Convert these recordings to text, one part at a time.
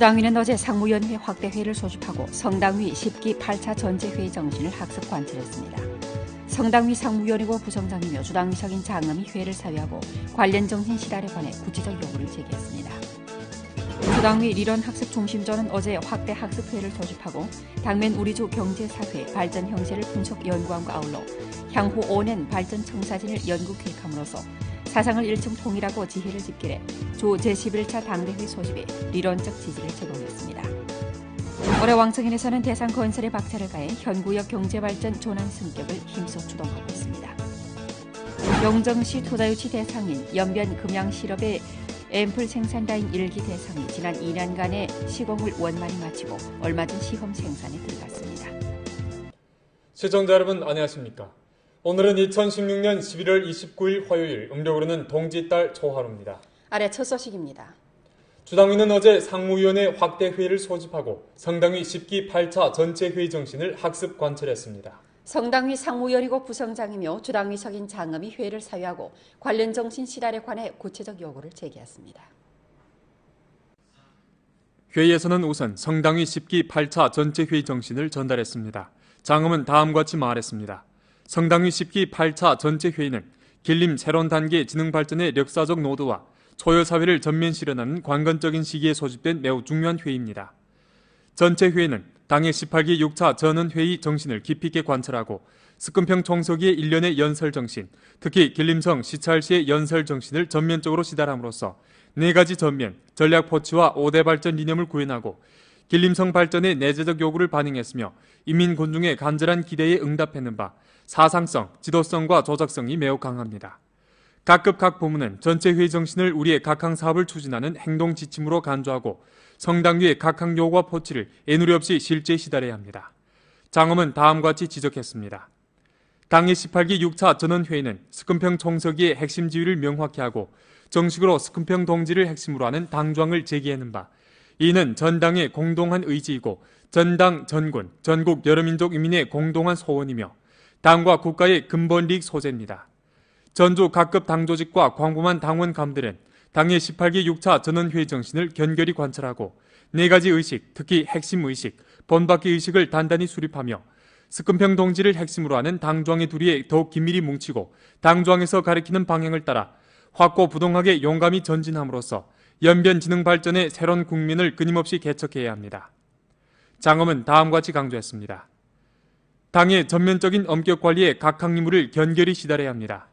주당위는 어제 상무위원회 확대회를 의 소집하고 성당위 10기 8차 전체회의 정신을 학습 관철했습니다. 성당위 상무위원이고 부성장이며 주당위석인 장음이 회의를 사회하고 관련 정신 시달에 관해 구체적 요구를 제기했습니다. 주당위 리런 학습 중심전은 어제 확대 학습회를 소집하고 당면 우리주 경제사회 발전 형세를 분석 연구함과 아울러 향후 5년 발전 청사진을 연구 계획함으로써 사상을 일층 통일하고 지혜를 집결해 조 제11차 당대회 소집에 리론적 지지를 제공했습니다. 올해 왕성인에서는 대상 건설에 박차를 가해 현구역 경제발전 조난 승격을 힘써 주동하고 있습니다. 영정시 토자유치 대상인 연변 금양실업의 앰플 생산 라인 1기 대상이 지난 2년간의 시공을 원만히 마치고 얼마 전 시험 생산에 들어갔습니다. 시청자 여러분 안녕하십니까? 오늘은 2016년 11월 29일 화요일 음력으로는 동지달 초하루입니다. 아래 첫 소식입니다. 주당위는 어제 상무위원회 확대 회의를 소집하고 성당위 10기 8차 전체 회의 정신을 학습 관철했습니다. 성당위 상무위원이고 부성장이며 주당위석인 장음이 회의를 사유하고 관련 정신 실현에 관해 구체적 요구를 제기했습니다. 회의에서는 우선 성당위 10기 8차 전체 회의 정신을 전달했습니다. 장음은 다음과 같이 말했습니다. 성당의 십기 8차 전체 회의는 길림 새로운 단계 지능 발전의 역사적 노드와 초여 사회를 전면 실현하는 관건적인 시기에 소집된 매우 중요한 회의입니다. 전체 회의는 당의 18기 6차 전원회의 정신을 깊이 있게 관찰하고 스금평 총서기의 일련의 연설 정신, 특히 길림성 시찰시의 연설 정신을 전면적으로 시달함으로써 네 가지 전면, 전략 포치와 5대 발전 이념을 구현하고 길림성 발전의 내재적 요구를 반영했으며 이민 군중의 간절한 기대에 응답했는 바 사상성, 지도성과 조작성이 매우 강합니다. 각급 각 부문은 전체 회의 정신을 우리의 각항 사업을 추진하는 행동 지침으로 간주하고 성당 위의 각항 요구와 포치를 애누리 없이 실제 시달해야 합니다. 장엄은 다음과 같이 지적했습니다. 당의 18기 6차 전원회의는 스금평 총서기의 핵심 지위를 명확히 하고 정식으로 스금평 동지를 핵심으로 하는 당정을 제기하는 바 이는 전당의 공동한 의지이고 전당 전군 전국 여러 민족 인민의 공동한 소원이며 당과 국가의 근본 리익 소재입니다. 전주 각급 당조직과 광범한 당원 감들은 당의 18기 6차 전원회의 정신을 견결히 관찰하고 네 가지 의식, 특히 핵심 의식, 번바퀴 의식을 단단히 수립하며 스금평 동지를 핵심으로 하는 당조항의 둘이에 더욱 긴밀히 뭉치고 당조항에서 가리키는 방향을 따라 확고 부동하게 용감히 전진함으로써 연변 지능 발전에 새로운 국민을 끊임없이 개척해야 합니다. 장엄은 다음과 같이 강조했습니다. 당의 전면적인 엄격 관리에 각 항림을 견결히 시달해야 합니다.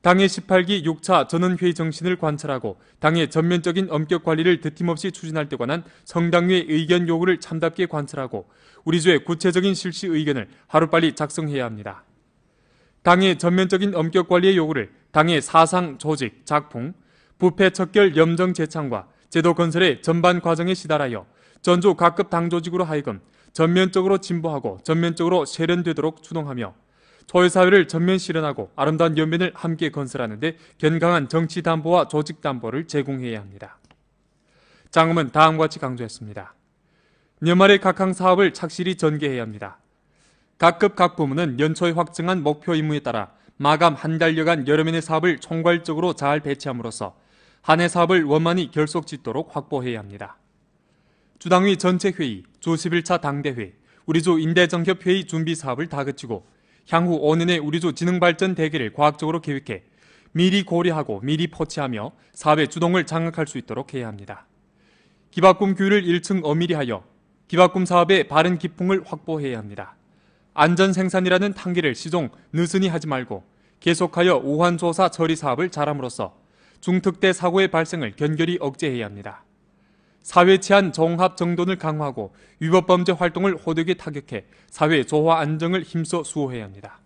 당의 18기 6차 전원회의 정신을 관찰하고 당의 전면적인 엄격 관리를 드팀없이 추진할 때 관한 성당위의 견 요구를 참답게 관찰하고 우리 주의 구체적인 실시 의견을 하루빨리 작성해야 합니다. 당의 전면적인 엄격 관리의 요구를 당의 사상, 조직, 작품, 부패 척결 염정 재창과 제도 건설의 전반 과정에 시달하여 전조 각급 당 조직으로 하여금 전면적으로 진보하고 전면적으로 세련되도록 추동하며 초회사회를 전면 실현하고 아름다운 연민을 함께 건설하는데 견강한 정치 담보와 조직 담보를 제공해야 합니다. 장엄은 다음과 같이 강조했습니다. 연말에 각항 사업을 착실히 전개해야 합니다. 각급 각 부문은 연초에 확정한 목표 임무에 따라 마감 한 달여간 여러면의 사업을 총괄적으로 잘 배치함으로써 한 해 사업을 원만히 결속 짓도록 확보해야 합니다. 주당위 전체 회의, 조 11차 당대회, 우리조 인대정협 회의 준비 사업을 다 그치고 향후 5년내 우리조 지능발전 대계를 과학적으로 계획해 미리 고려하고 미리 포치하며 사업의 주동을 장악할 수 있도록 해야 합니다. 기바꿈 규율을 1층 엄밀히 하여 기바꿈 사업의 바른 기풍을 확보해야 합니다. 안전 생산이라는 탄기를 시종 느슨히 하지 말고 계속하여 우환조사 처리 사업을 잘함으로써 중특대 사고의 발생을 견결히 억제해야 합니다. 사회 치안 종합 정돈을 강화하고 위법 범죄 활동을 호되게 타격해 사회 조화 안정을 힘써 수호해야 합니다.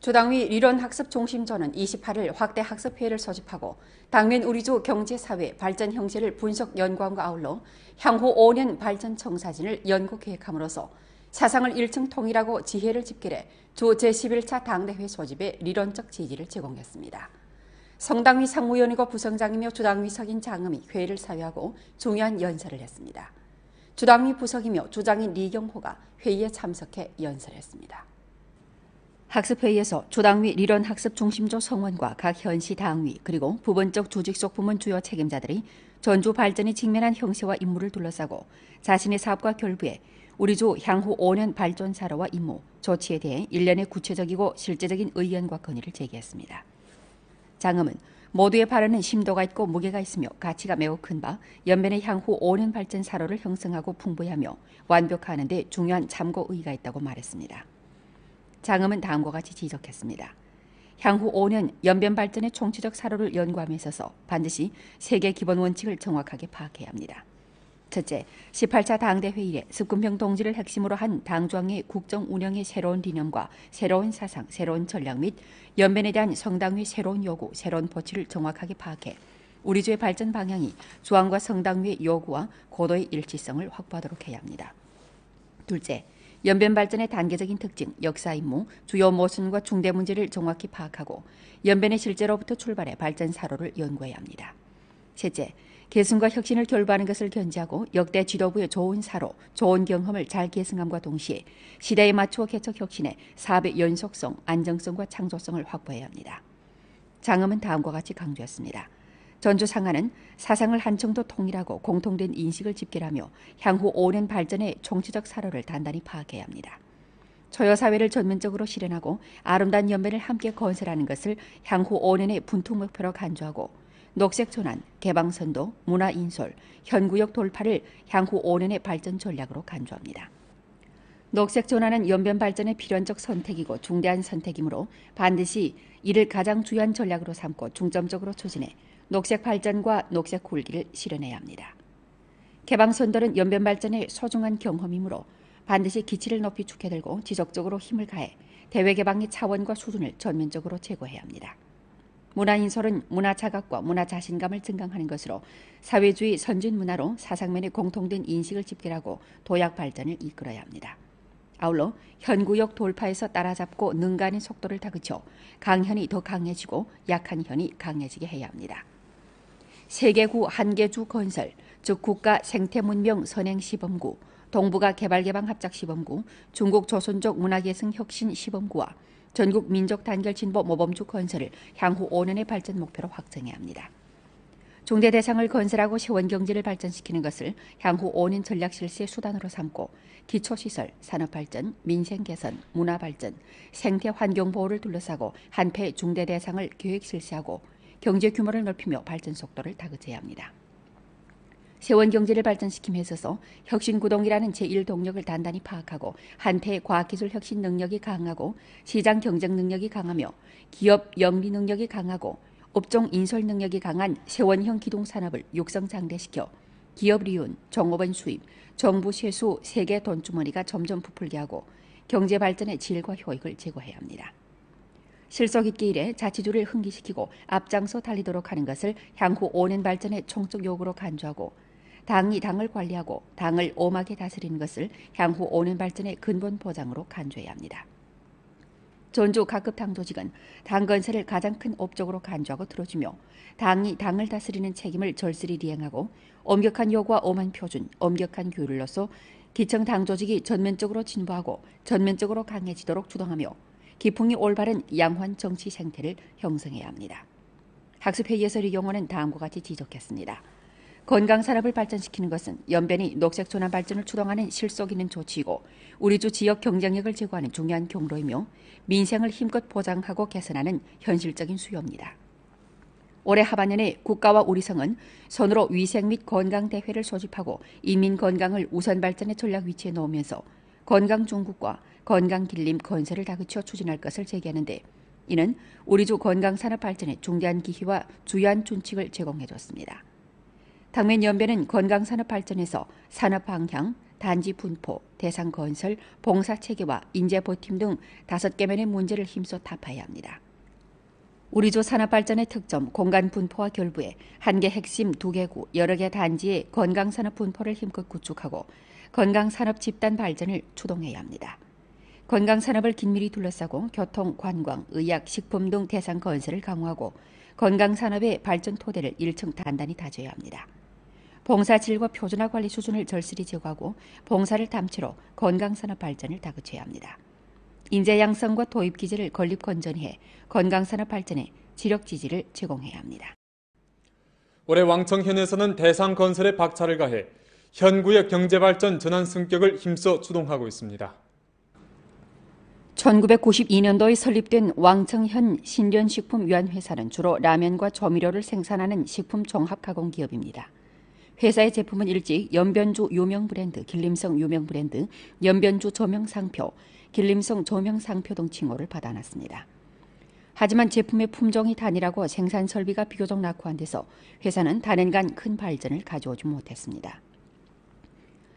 조당위 리런학습종심전은 28일 확대 학습회의를 소집하고 당면 우리조 경제사회 발전 형세를 분석 연구함과 아울러 향후 5년 발전 청사진을 연구 계획함으로써 사상을 1층 통일하고 지혜를 집결해 조 제11차 당대회 소집에 리런적 지지를 제공했습니다. 성당위 상무위원이고 부성장이며 주당위 석인 장음이 회의를 사회하고 중요한 연설을 했습니다. 주당위 부석이며 조장인 리경호가 회의에 참석해 연설했습니다. 학습회의에서 조당위 리런학습 중심조 성원과 각 현시 당위 그리고 부분적 조직 속 부문 주요 책임자들이 전주 발전이 직면한 형세와 임무를 둘러싸고 자신의 사업과 결부에 우리 주 향후 5년 발전 사로와 임무, 조치에 대해 일련의 구체적이고 실제적인 의견과 건의를 제기했습니다. 장음은 모두의 발언은 심도가 있고 무게가 있으며 가치가 매우 큰 바 연변의 향후 5년 발전 사로를 형성하고 풍부하며 완벽화하는 데 중요한 참고 의의가 있다고 말했습니다. 장음은 다음과 같이 지적했습니다. 향후 5년 연변 발전의 총체적 사로를 연구함에 있어서 반드시 세계 기본 원칙을 정확하게 파악해야 합니다. 첫째, 18차 당대 회의에 습군평 동지를 핵심으로 한 당중앙의 국정 운영의 새로운 리념과 새로운 사상, 새로운 전략 및 연변에 대한 성당위 새로운 요구, 새로운 법치를 정확하게 파악해 우리 주의 발전 방향이 중앙과 성당의 위 요구와 고도의 일치성을 확보하도록 해야 합니다. 둘째, 연변 발전의 단계적인 특징, 역사 임무, 주요 모순과 중대 문제를 정확히 파악하고 연변의 실제로부터 출발해 발전 사로를 연구해야 합니다. 셋째, 계승과 혁신을 결부하는 것을 견제하고 역대 지도부의 좋은 사로, 좋은 경험을 잘 계승함과 동시에 시대에 맞추어 개척 혁신의 사업의 연속성, 안정성과 창조성을 확보해야 합니다. 장엄은 다음과 같이 강조했습니다. 전주 상하는 사상을 한층 더 통일하고 공통된 인식을 집결하며 향후 오랜 발전의 정치적 사료를 단단히 파악해야 합니다. 처여 사회를 전면적으로 실현하고 아름다운 연변을 함께 건설하는 것을 향후 5년의 분투 목표로 간주하고 녹색전환, 개방선도, 문화인솔, 현구역 돌파를 향후 5년의 발전 전략으로 간주합니다. 녹색전환은 연변 발전의 필연적 선택이고 중대한 선택이므로 반드시 이를 가장 주요한 전략으로 삼고 중점적으로 추진해 녹색 발전과 녹색 굴기를 실현해야 합니다. 개방선도는 연변 발전의 소중한 경험이므로 반드시 기치를 높이 축해들고 지속적으로 힘을 가해 대외 개방의 차원과 수준을 전면적으로 제고해야 합니다. 문화인설은 문화 자각과 문화 자신감을 증강하는 것으로 사회주의 선진 문화로 사상면의 공통된 인식을 집결하고 도약 발전을 이끌어야 합니다. 아울러 현구역 돌파에서 따라잡고 능가하는 속도를 다그쳐 강현이 더 강해지고 약한 현이 강해지게 해야 합니다. 세계구 한계주 건설, 즉 국가 생태문명 선행 시범구, 동북아 개발개방 합작 시범구, 중국 조선족 문화계승 혁신 시범구와 전국 민족 단결 진보 모범주 건설을 향후 5년의 발전 목표로 확정해야 합니다. 중대 대상을 건설하고 시원 경제를 발전시키는 것을 향후 5년 전략 실시의 수단으로 삼고 기초시설, 산업발전, 민생개선, 문화발전, 생태 환경보호를 둘러싸고 한패 중대 대상을 계획 실시하고 경제 규모를 넓히며 발전 속도를 다그쳐야 합니다. 세원 경제를 발전시킴에 있어서 혁신구동이라는 제1동력을 단단히 파악하고 한태의 과학기술 혁신 능력이 강하고 시장 경쟁 능력이 강하며 기업 영리 능력이 강하고 업종 인설 능력이 강한 세원형 기동산업을 육성장대시켜 기업 리운, 정업원 수입, 정부 세수, 세계 돈주머니가 점점 부풀게 하고 경제 발전의 질과 효익을 제고해야 합니다. 실속 있게 일해 자치주를 흥기시키고 앞장서 달리도록 하는 것을 향후 5년 발전의 총적 요구로 간주하고 당이 당을 관리하고 당을 엄하게 다스리는 것을 향후 오는 발전의 근본 보장으로 간주해야 합니다. 전주 각급 당조직은 당 건설을 가장 큰 업적으로 간주하고 들어주며 당이 당을 다스리는 책임을 절실히 리행하고 엄격한 요구와 엄한 표준, 엄격한 규율로서 기청 당조직이 전면적으로 진보하고 전면적으로 강해지도록 주동하며 기풍이 올바른 양환 정치 생태를 형성해야 합니다. 학습회의에서 리용호는 다음과 같이 지적했습니다. 건강 산업을 발전시키는 것은 연변이 녹색 전환 발전을 추동하는 실속 있는 조치이고 우리 주 지역 경쟁력을 제고하는 중요한 경로이며 민생을 힘껏 보장하고 개선하는 현실적인 수요입니다. 올해 하반년에 국가와 우리 성은 선으로 위생 및 건강 대회를 소집하고 이민 건강을 우선 발전의 전략 위치에 놓으면서 건강 중국과 건강 길림 건설을 다그쳐 추진할 것을 제기하는데 이는 우리 주 건강 산업 발전의 중대한 기회와 주요한 준칙을 제공해 줬습니다. 당면연배는 건강산업 발전에서 산업 방향, 단지 분포, 대상 건설, 봉사 체계와 인재 보팀 등 다섯 개면의 문제를 힘써 답해야 합니다. 우리조 산업 발전의 특점, 공간 분포와 결부해 한개 핵심, 두개 구, 여러 개 단지의 건강 산업 분포를 힘껏 구축하고 건강 산업 집단 발전을 추동해야 합니다. 건강 산업을 긴밀히 둘러싸고 교통, 관광, 의학, 식품 등 대상 건설을 강화하고 건강 산업의 발전 토대를 1층 단단히 다져야 합니다. 봉사 질과 표준화 관리 수준을 절실히 제고하고 봉사를 담치로 건강산업 발전을 다그쳐야 합니다. 인재 양성과 도입 기지를 건립 건전해 건강산업 발전에 지력 지지를 제공해야 합니다. 올해 왕청현에서는 대상 건설에 박차를 가해 현구역 경제 발전 전환 승격을 힘써 추동하고 있습니다. 1992년도에 설립된 왕청현 신련식품위한회사는 주로 라면과 조미료를 생산하는 식품 종합 가공 기업입니다. 회사의 제품은 일찍 연변조 요명 브랜드, 길림성 요명 브랜드, 연변조 저명 상표, 길림성 조명 상표 등 칭호를 받아놨습니다. 하지만 제품의 품종이 단일하고 생산 설비가 비교적 낙후한데서 회사는 단연간 큰 발전을 가져오지 못했습니다.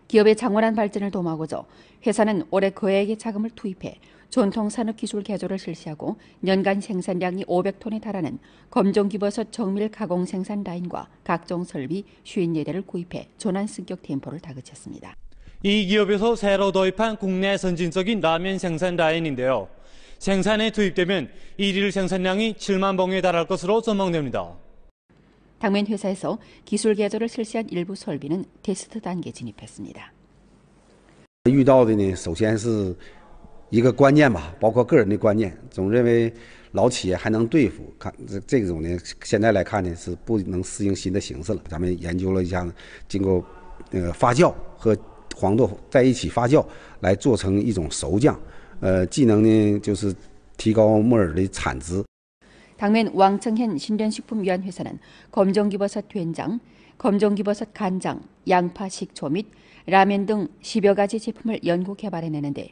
기업의 장원한 발전을 도모하고자 회사는 올해 거액의 자금을 투입해 전통 산업 기술 개조를 실시하고 연간 생산량이 500톤에 달하는 검정기버섯 정밀 가공 생산 라인과 각종 설비 54대를 구입해 전환 승격 템포를 다그쳤습니다. 이 기업에서 새로 도입한 국내 선진적인 라면 생산 라인인데요. 생산에 투입되면 일일 생산량이 7만 봉에 달할 것으로 전망됩니다. 당면 회사에서 기술 개조를 실시한 일부 설비는 테스트 단계 진입했습니다. 遇到的呢，首先是一个观念吧，包括个人的观念，总认为老企业还能对付。看这这种呢，现在来看呢是不能适应新的形式了。咱们研究了一下，经过呃发酵和黄豆在一起发酵，来做成一种熟酱，呃，技能呢就是提高木耳的产值。当面王成현신련식품유한회사는검정기버섯된장검정기버섯간장양파식초및라면등십여가지제품을연구개발해내는데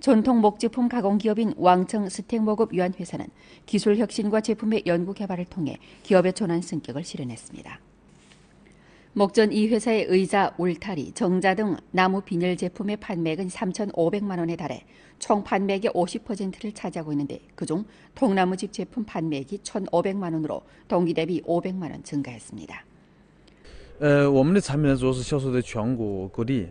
전통 목제품 가공 기업인 왕청 스택목급유한회사는 기술 혁신과 제품의 연구 개발을 통해 기업의 전환 성격을 실현했습니다. 목전 이 회사의 의자, 울타리, 정자 등 나무 비닐 제품의 판매액은 3,500만 원에 달해 총 판매액의 50%를 차지하고 있는데 그중 통나무집 제품 판매액이 1,500만 원으로 동기 대비 500만 원 증가했습니다. 呃我们的产品呢主销售在全国各地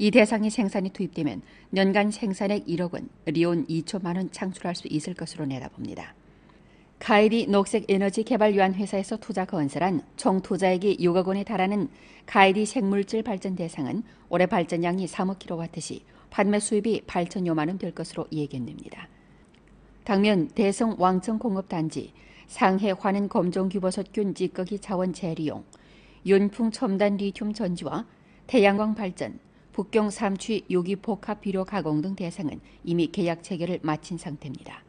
이대상이 생산이 투입되면 연간 생산액 1억 원, 리온 2천만 원 창출할 수 있을 것으로 내다봅니다. 가이디 녹색에너지 개발유한회사에서 투자 건설한 총 투자액이 6억 원에 달하는 가이디 생물질 발전 대상은 올해 발전량이 3억 킬로와트시 판매 수입이 8천여만 원 될 것으로 예견됩니다. 당면 대성 왕천공업단지, 상해 화는 검정규버섯균 찌꺼기 자원 재利용, 윤풍 첨단 리튬 전지와 태양광 발전, 북경 삼취, 요기포카, 비료 가공 등 대상은 이미 계약 체결을 마친 상태입니다.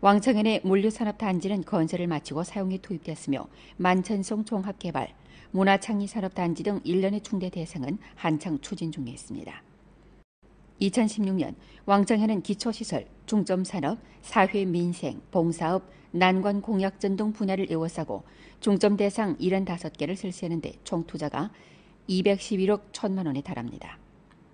왕청현의 물류산업단지는 건설을 마치고 사용에 투입됐으며 만천송 종합개발, 문화창의산업단지 등 1년의 충대 대상은 한창 추진 중에 있습니다. 2016년 왕청현은 기초시설, 중점산업, 사회민생, 봉사업, 난관공약전 등 분야를 에워싸고 중점 대상 75개를 실시하는데 총 투자가 211억 1천만 원에 달합니다.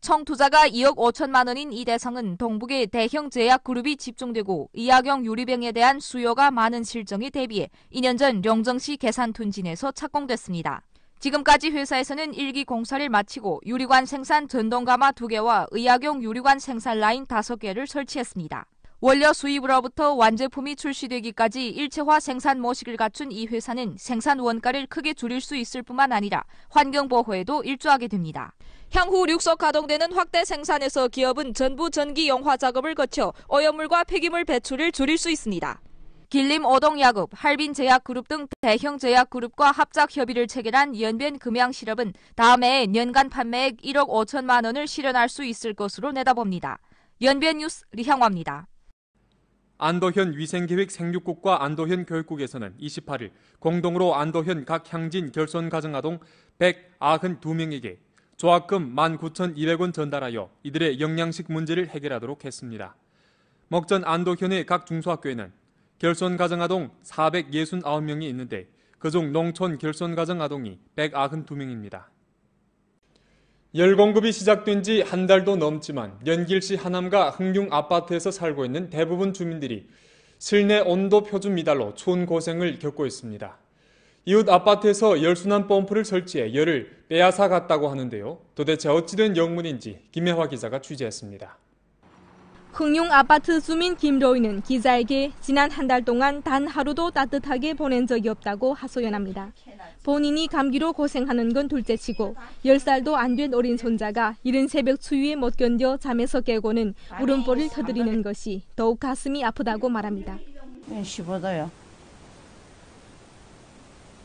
청투자가 2억 5천만 원인 이 대상은 동북의 대형 제약 그룹이 집중되고 이약용 유리병에 대한 수요가 많은 실정에 대비해 2년 전 영정시 계산 둔진에서 착공됐습니다. 지금까지 회사에서는 일기 공사를 마치고 유리관 생산 전동가마 2개와 의약용 유리관 생산 라인 5개를 설치했습니다. 원료 수입으로부터 완제품이 출시되기까지 일체화 생산 모식을 갖춘 이 회사는 생산 원가를 크게 줄일 수 있을 뿐만 아니라 환경 보호에도 일조하게 됩니다. 향후 육석 가동되는 확대 생산에서 기업은 전부 전기 영화 작업을 거쳐 오염물과 폐기물 배출을 줄일 수 있습니다. 길림 오동야급 할빈제약그룹 등 대형 제약그룹과 합작 협의를 체결한 연변 금양실업은 다음 해에 연간 판매액 1억 5천만 원을 실현할 수 있을 것으로 내다봅니다. 연변 뉴스 리향화입니다. 안도현 위생계획 생육국과 안도현 교육국에서는 28일 공동으로 안도현 각 향진 결손 가정아동 192명에게 조합금 19,200원 전달하여 이들의 영양식 문제를 해결하도록 했습니다. 먹전 안도현의 각 중소학교에는 결손 가정 아동 469명이 있는데 그중 농촌 결손 가정 아동이 192명입니다. 열 공급이 시작된 지 한 달도 넘지만 연길시 하남과 흥룡 아파트에서 살고 있는 대부분 주민들이 실내 온도 표준 미달로 추운 고생을 겪고 있습니다. 이웃 아파트에서 열순환 펌프를 설치해 열을 빼앗아 갔다고 하는데요. 도대체 어찌된 영문인지 김혜화 기자가 취재했습니다. 흥룡 아파트 주민 김로이는 기자에게 지난 한 달 동안 단 하루도 따뜻하게 보낸 적이 없다고 하소연합니다. 본인이 감기로 고생하는 건 둘째치고 10살도 안 된 어린 손자가 이른 새벽 추위에 못 견뎌 잠에서 깨고는 울음보를 터뜨리는 것이 더욱 가슴이 아프다고 말합니다. 15도요.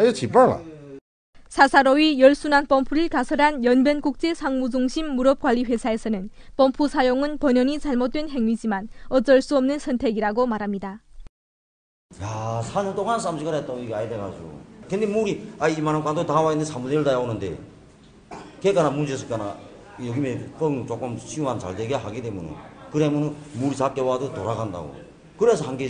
他就起蹦了。 사사로이 열순환 펌프를 가설한 연변국제상무중심 무릎관리회사에서는 펌프 사용은 번연히 잘못된 행위지만 어쩔 수 없는 선택이라고 말합니다. 야, 4년 동안 쌈지가 했다고 이게 아이 돼가지고. 근데 물이 아 이만한 관도 다 와 있는데 3분의 1다 오는데 걔가나 문제였을까나 여기면 조금 치유잘 되게 하게 되면 그러면 물이 작게 와도 돌아간다고. 그래서 한개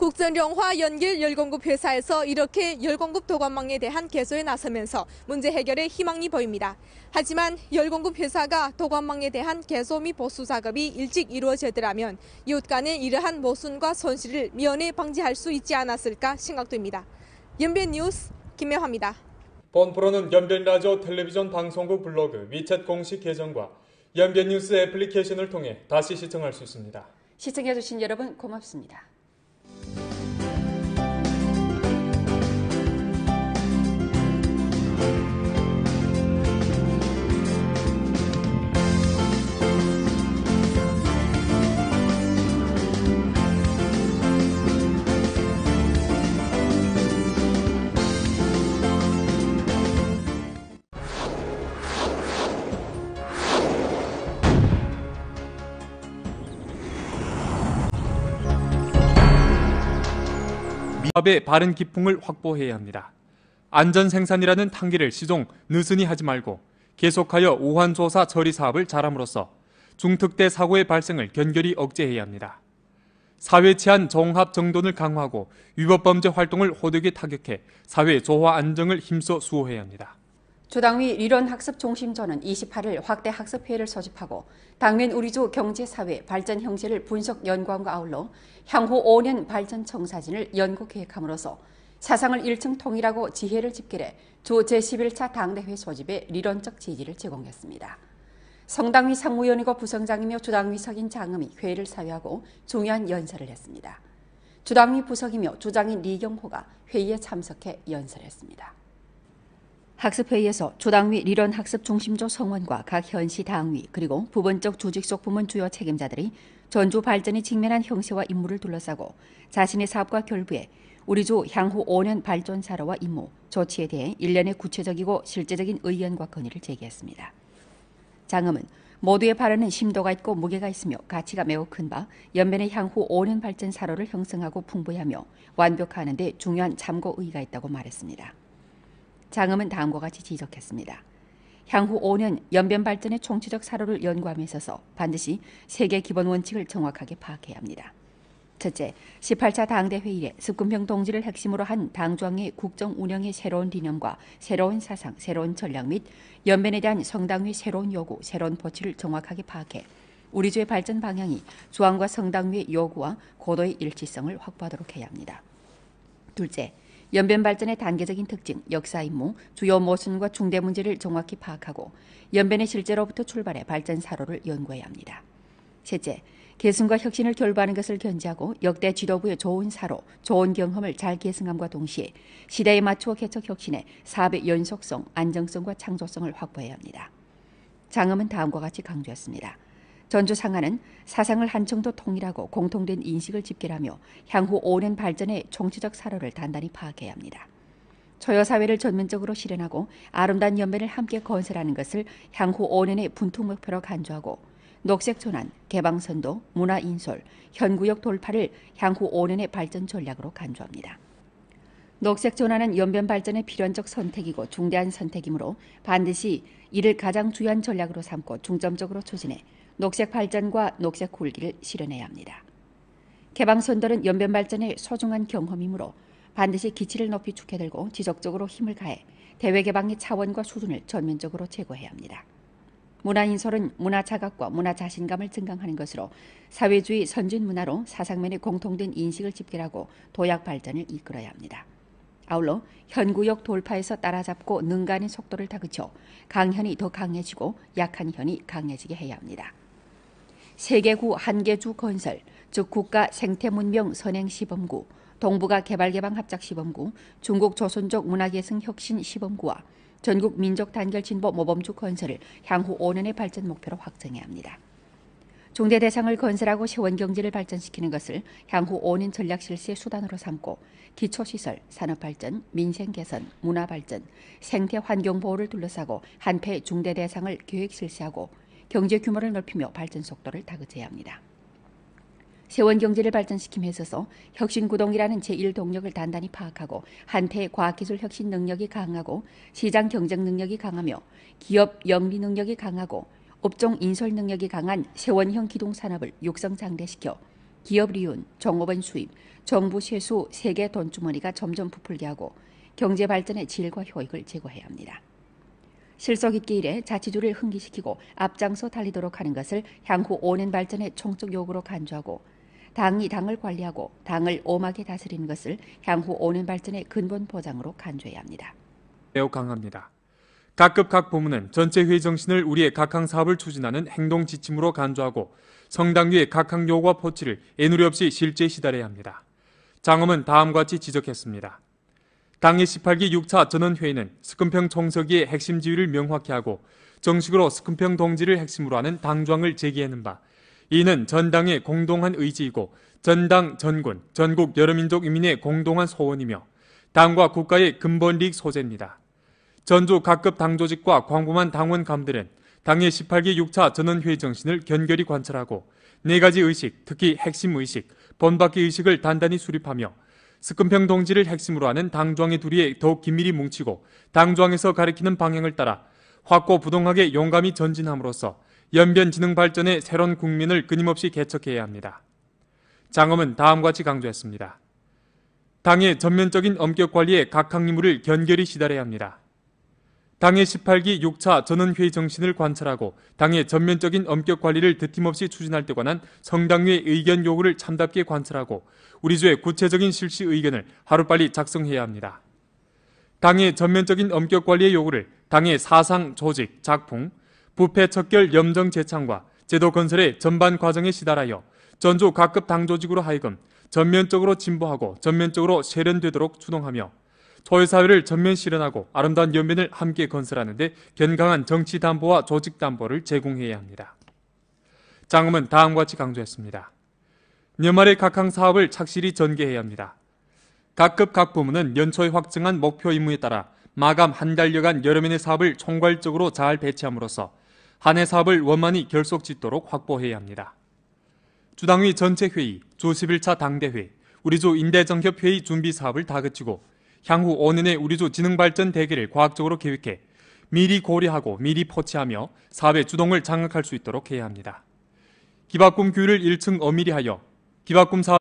국전영화 연길 열공급 회사에서 이렇게 열공급 도감망에 대한 개소에 나서면서 문제 해결에 희망이 보입니다. 하지만 열공급 회사가 도감망에 대한 개소 및 보수 작업이 일찍 이루어졌더라면 이웃 간의 이러한 모순과 손실을 미연에 방지할 수 있지 않았을까 생각됩니다. 연변 뉴스 김혜화입니다. 본 프로는 연변 라디오 텔레비전 방송국 블로그 위챗 공식 계정과 연변 뉴스 애플리케이션을 통해 다시 시청할 수 있습니다. 시청해주신 여러분 고맙습니다. 사업의 바른 기풍을 확보해야 합니다. 안전 생산이라는 탕기를 시종 느슨히 하지 말고 계속하여 오환조사 처리 사업을 잘함으로써 중특대 사고의 발생을 견결히 억제해야 합니다. 사회 치안 정합 정돈을 강화하고 위법 범죄 활동을 호되게 타격해 사회 조화 안정을 힘써 수호해야 합니다. 조당위 리론학습중심전은 28일 확대 학습회의를 소집하고 당면 우리조 경제사회 발전 형세를 분석 연구함과 아울러 향후 5년 발전 청사진을 연구 계획함으로써 사상을 1층 통일하고 지혜를 집결해 조 제11차 당대회 소집에 리론적 지지를 제공했습니다. 성당위 상무위원이고 부성장이며 주당위 석인 장음이 회의를 사회하고 중요한 연설을 했습니다. 주당위 부석이며 주장인 리경호가 회의에 참석해 연설했습니다. 학습회의에서 조당위 리런 학습 중심조 성원과 각 현시 당위 그리고 부분적 조직 속 부문 주요 책임자들이 전주 발전이 직면한 형세와 임무를 둘러싸고 자신의 사업과 결부에 우리 주 향후 5년 발전 사로와 임무, 조치에 대해 일련의 구체적이고 실제적인 의견과 건의를 제기했습니다. 장엄은 모두의 발언은 심도가 있고 무게가 있으며 가치가 매우 큰 바 연변의 향후 5년 발전 사로를 형성하고 풍부하며 완벽하는데 중요한 참고 의의가 있다고 말했습니다. 장음은 다음과 같이 지적했습니다. 향후 5년 연변 발전의 총체적 사로를 연구함에 있어서 반드시 세계 기본 원칙을 정확하게 파악해야 합니다. 첫째, 18차 당대 회의에 습금평 동지를 핵심으로 한 당정의 국정 운영의 새로운 리념과 새로운 사상, 새로운 전략 및 연변에 대한 성당의 새로운 요구, 새로운 법치를 정확하게 파악해 우리 주의 발전 방향이 조항과 성당의 요구와 고도의 일치성을 확보하도록 해야 합니다. 둘째, 연변 발전의 단계적인 특징, 역사 임무, 주요 모순과 중대 문제를 정확히 파악하고 연변의 실제로부터 출발해 발전 사로를 연구해야 합니다. 셋째, 계승과 혁신을 결부하는 것을 견지하고 역대 지도부의 좋은 사로, 좋은 경험을 잘 계승함과 동시에 시대에 맞추어 개척 혁신의 사업의 연속성, 안정성과 창조성을 확보해야 합니다. 장엄은 다음과 같이 강조했습니다. 전주 상하는 사상을 한층 더 통일하고 공통된 인식을 집결하며 향후 5년 발전의 정치적 사로를 단단히 파악해야 합니다. 초여사회를 전면적으로 실현하고 아름다운 연변을 함께 건설하는 것을 향후 5년의 분통 목표로 간주하고 녹색 전환, 개방선도, 문화인솔, 현구역 돌파를 향후 5년의 발전 전략으로 간주합니다. 녹색 전환은 연변 발전의 필연적 선택이고 중대한 선택이므로 반드시 이를 가장 주요한 전략으로 삼고 중점적으로 추진해 녹색 발전과 녹색 홀기를 실현해야 합니다. 개방선도는 연변 발전의 소중한 경험이므로 반드시 기치를 높이 축해들고 지속적으로 힘을 가해 대외 개방의 차원과 수준을 전면적으로 제고해야 합니다. 문화인설은 문화 자각과 문화 자신감을 증강하는 것으로 사회주의 선진 문화로 사상면의 공통된 인식을 집결하고 도약 발전을 이끌어야 합니다. 아울러 현구역 돌파에서 따라잡고 능가하는 속도를 다그쳐 강현이 더 강해지고 약한 현이 강해지게 해야 합니다. 세계구 한개주 건설, 즉 국가 생태문명 선행 시범구, 동북아 개발개방 합작 시범구, 중국 조선족 문화계승 혁신 시범구와 전국 민족 단결 진보 모범주 건설을 향후 5년의 발전 목표로 확정해야 합니다. 중대 대상을 건설하고 시원 경제를 발전시키는 것을 향후 5년 전략 실시 수단으로 삼고 기초시설, 산업발전, 민생개선, 문화발전, 생태 환경 보호를 둘러싸고 한패 중대 대상을 계획 실시하고 경제 규모를 넓히며 발전 속도를 다그쳐야 합니다. 세원 경제를 발전시킴에 있서 혁신구동이라는 제1동력을 단단히 파악하고 한태 과학기술 혁신 능력이 강하고 시장 경쟁 능력이 강하며 기업 영리 능력이 강하고 업종 인설 능력이 강한 세원형 기동산업을 육성장대시켜 기업 리운, 정업원 수입, 정부 세수, 세계 돈주머니가 점점 부풀게 하고 경제 발전의 질과 효익을 제고해야 합니다. 실속 있기 일에 자치주를 흥기시키고 앞장서 달리도록 하는 것을 향후 5년 발전의 총적 요구로 간주하고 당이 당을 관리하고 당을 엄하게 다스리는 것을 향후 5년 발전의 근본 보장으로 간주해야 합니다. 매우 강합니다. 각급 각 부문은 전체 회의 정신을 우리의 각항 사업을 추진하는 행동 지침으로 간주하고 성당 위의 각항 요구와 포치를 애누리 없이 실제 시달해야 합니다. 장엄은 다음과 같이 지적했습니다. 당의 18기 6차 전원회의는 스금평 총석의 핵심 지위를 명확히 하고 정식으로 스금평 동지를 핵심으로 하는 당정을 제기하는 바 이는 전당의 공동한 의지이고 전당, 전군, 전국 여러민족 이민의 공동한 소원이며 당과 국가의 근본 리익 소재입니다. 전주 각급 당조직과 광범한 당원감들은 당의 18기 6차 전원회의 정신을 견결히 관찰하고 네 가지 의식, 특히 핵심 의식, 본받기 의식을 단단히 수립하며 스근평 동지를 핵심으로 하는 당정의 둘이 더욱 긴밀히 뭉치고 당정에서 가리키는 방향을 따라 확고 부동하게 용감히 전진함으로써 연변 지능 발전에 새로운 국민을 끊임없이 개척해야 합니다. 장엄은 다음과 같이 강조했습니다. 당의 전면적인 엄격 관리에 각각 임무를 견결히 시달해야 합니다. 당의 18기 6차 전원회의 정신을 관찰하고 당의 전면적인 엄격 관리를 드팀없이 추진할 때 관한 성당의 의견 요구를 참답게 관찰하고 우리 주의 구체적인 실시 의견을 하루빨리 작성해야 합니다. 당의 전면적인 엄격 관리의 요구를 당의 사상, 조직, 작품, 부패 척결 염정 재창과 제도 건설의 전반 과정에 시달하여 전조 각급 당 조직으로 하여금 전면적으로 진보하고 전면적으로 세련되도록 추동하며 서울 사회를 전면 실현하고 아름다운 연민을 함께 건설하는데 견강한 정치 담보와 조직 담보를 제공해야 합니다. 장엄은 다음과 같이 강조했습니다. 연말에 각항 사업을 착실히 전개해야 합니다. 각급 각 부문은 연초에 확정한 목표 임무에 따라 마감 한 달여간 여러면의 사업을 총괄적으로 잘 배치함으로써 한 해 사업을 원만히 결속 짓도록 확보해야 합니다. 주당의 전체 회의, 주 11차 당대회, 우리 주 인대정협회의 준비 사업을 다 그치고 향후 5년의 우리조 지능발전 대기를 과학적으로 계획해 미리 고려하고 미리 포치하며 사회 주동을 장악할 수 있도록 해야 합니다. 기바꿈 규율을 1층 엄밀히 하여 기바꿈 사업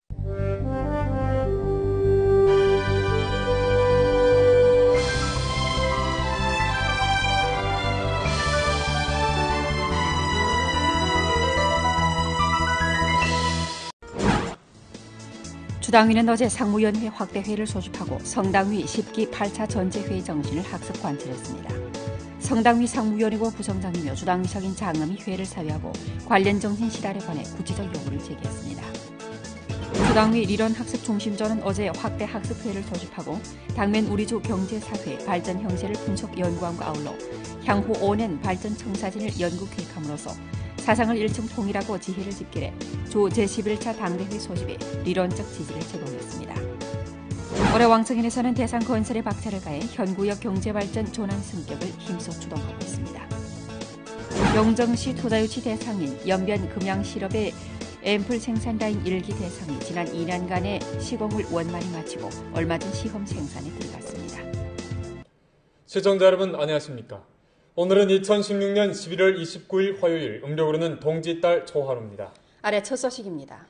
주당위는 어제 상무위원회 확대회를 의 소집하고 성당위 10기 8차 전체회의 정신을 학습 관철했습니다. 성당위 상무위원이고 부성장이며 주당위석인 장음이 회를 사회하고 관련 정신 시달에 관해 구체적 요구를 제기했습니다. 주당위 리런 학습 중심전은 어제 확대 학습회를 소집하고 당면 우리주 경제사회 발전 형세를 분석 연구함과 아울러 향후 5년 발전 청사진을 연구 계획함으로써 사상을 일층통일하고 지혜를 집길해 조 제11차 당대회 소집에 리론적 지지를 제공했습니다. 올해 왕성인에서는 대상 건설에 박차를 가해 현구역 경제발전 조난 승격을 힘써 주동하고 있습니다. 영정시 토다유치 대상인 연변 금양실업의 앰플 생산라인 1기 대상이 지난 2년간의 시공을 원만히 마치고 얼마 전 시험 생산에 들어갔습니다. 시청자 여러분 안녕하십니까? 오늘은 2016년 11월 29일 화요일 음력으로는 동지달 초하루입니다. 아래 첫 소식입니다.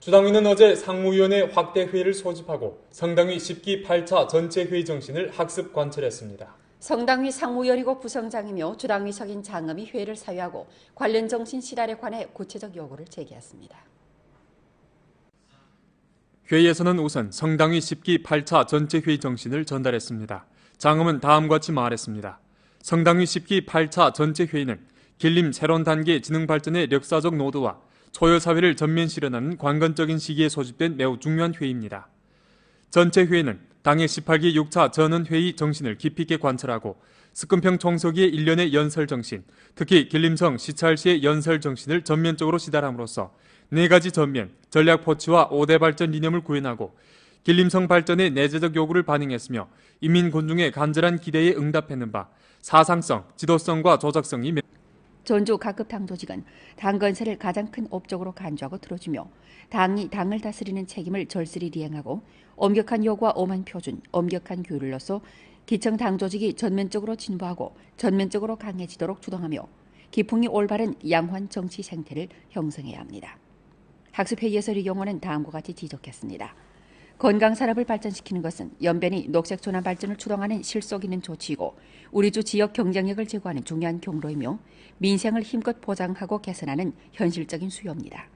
주당위는 어제 상무위원회 확대 회의를 소집하고 성당위 10기 8차 전체 회의 정신을 학습 관철했습니다. 성당위 상무위원이고 부성장이며 주당위석인 장엄이 회의를 사유하고 관련 정신 실현에 관해 구체적 요구를 제기했습니다. 회의에서는 우선 성당위 10기 8차 전체 회의 정신을 전달했습니다. 장엄은 다음과 같이 말했습니다. 성당위 10기 8차 전체 회의는 길림 새로운 단계 지능 발전의 역사적 노드와 초여 사회를 전면 실현하는 관건적인 시기에 소집된 매우 중요한 회의입니다. 전체 회의는 당의 18기 6차 전원회의 정신을 깊이 있게 관철하고 스금평 총서기의 일련의 연설 정신, 특히 길림성 시찰시의 연설 정신을 전면적으로 시달함으로써 네 가지 전면, 전략 포치와 5대 발전 이념을 구현하고 길림성 발전의 내재적 요구를 반영했으며 인민군중의 간절한 기대에 응답했는 바 사상성, 지도성과 조작성이 전주 각급 당조직은 당 건설을 가장 큰 업적으로 간주하고 들어주며 당이 당을 다스리는 책임을 절실히 리행하고 엄격한 여과 엄한 표준, 엄격한 규율로서 기청 당조직이 전면적으로 진보하고 전면적으로 강해지도록 주동하며 기풍이 올바른 양환 정치 생태를 형성해야 합니다. 학습회의에서 이 용어는 다음과 같이 지적했습니다. 건강 산업을 발전시키는 것은 연변이 녹색 전환 발전을 추동하는 실속 있는 조치이고 우리 주 지역 경쟁력을 제고하는 중요한 경로이며 민생을 힘껏 보장하고 개선하는 현실적인 수요입니다.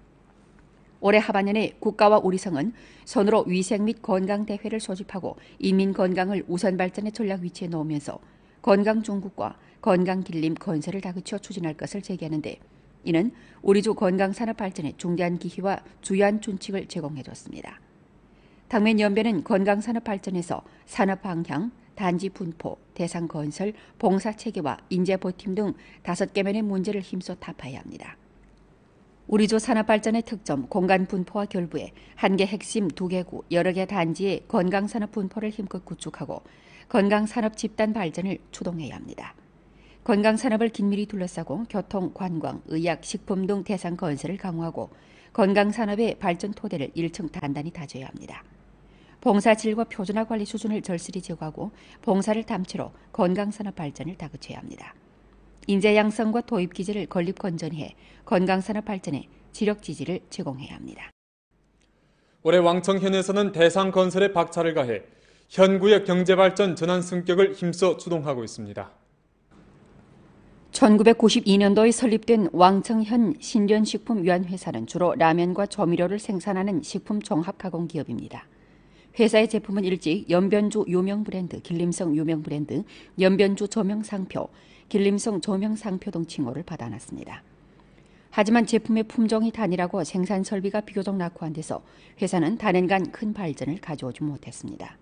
올해 하반년에 국가와 우리성은 선으로 위생 및 건강 대회를 소집하고 인민 건강을 우선 발전의 전략 위치에 놓으면서 건강 중국과 건강 길림 건설을 다그쳐 추진할 것을 제기하는데 이는 우리 주 건강 산업 발전에 중대한 기회와 주요한 준칙을 제공해 줬습니다. 당면 연배는 건강산업 발전에서 산업 방향, 단지 분포, 대상 건설, 봉사 체계와 인재 보팀 등 다섯 개면의 문제를 힘써 답해야 합니다. 우리조 산업 발전의 특점, 공간 분포와 결부에 한 개 핵심, 두개 구, 여러 개 단지의 건강 산업 분포를 힘껏 구축하고 건강 산업 집단 발전을 추동해야 합니다. 건강 산업을 긴밀히 둘러싸고 교통, 관광, 의약, 식품 등 대상 건설을 강화하고 건강 산업의 발전 토대를 1층 단단히 다져야 합니다. 봉사 질과 표준화 관리 수준을 절실히 제고하고 봉사를 담치로 건강산업 발전을 다그쳐야 합니다. 인재 양성과 도입 기지를 건립 건전해 건강산업 발전에 지력 지지를 제공해야 합니다. 올해 왕청현에서는 대상 건설에 박차를 가해 현구역 경제발전 전환 승격을 힘써 추동하고 있습니다. 1992년도에 설립된 왕청현 신련식품위안회사는 주로 라면과 조미료를 생산하는 식품 종합 가공기업입니다. 회사의 제품은 일찍 연변조 요명 브랜드, 길림성 요명 브랜드, 연변조 저명 상표, 길림성 조명 상표 등 칭호를 받아놨습니다. 하지만 제품의 품종이 단일하고 생산 설비가 비교적 낙후한 데서 회사는 단연간 큰 발전을 가져오지 못했습니다.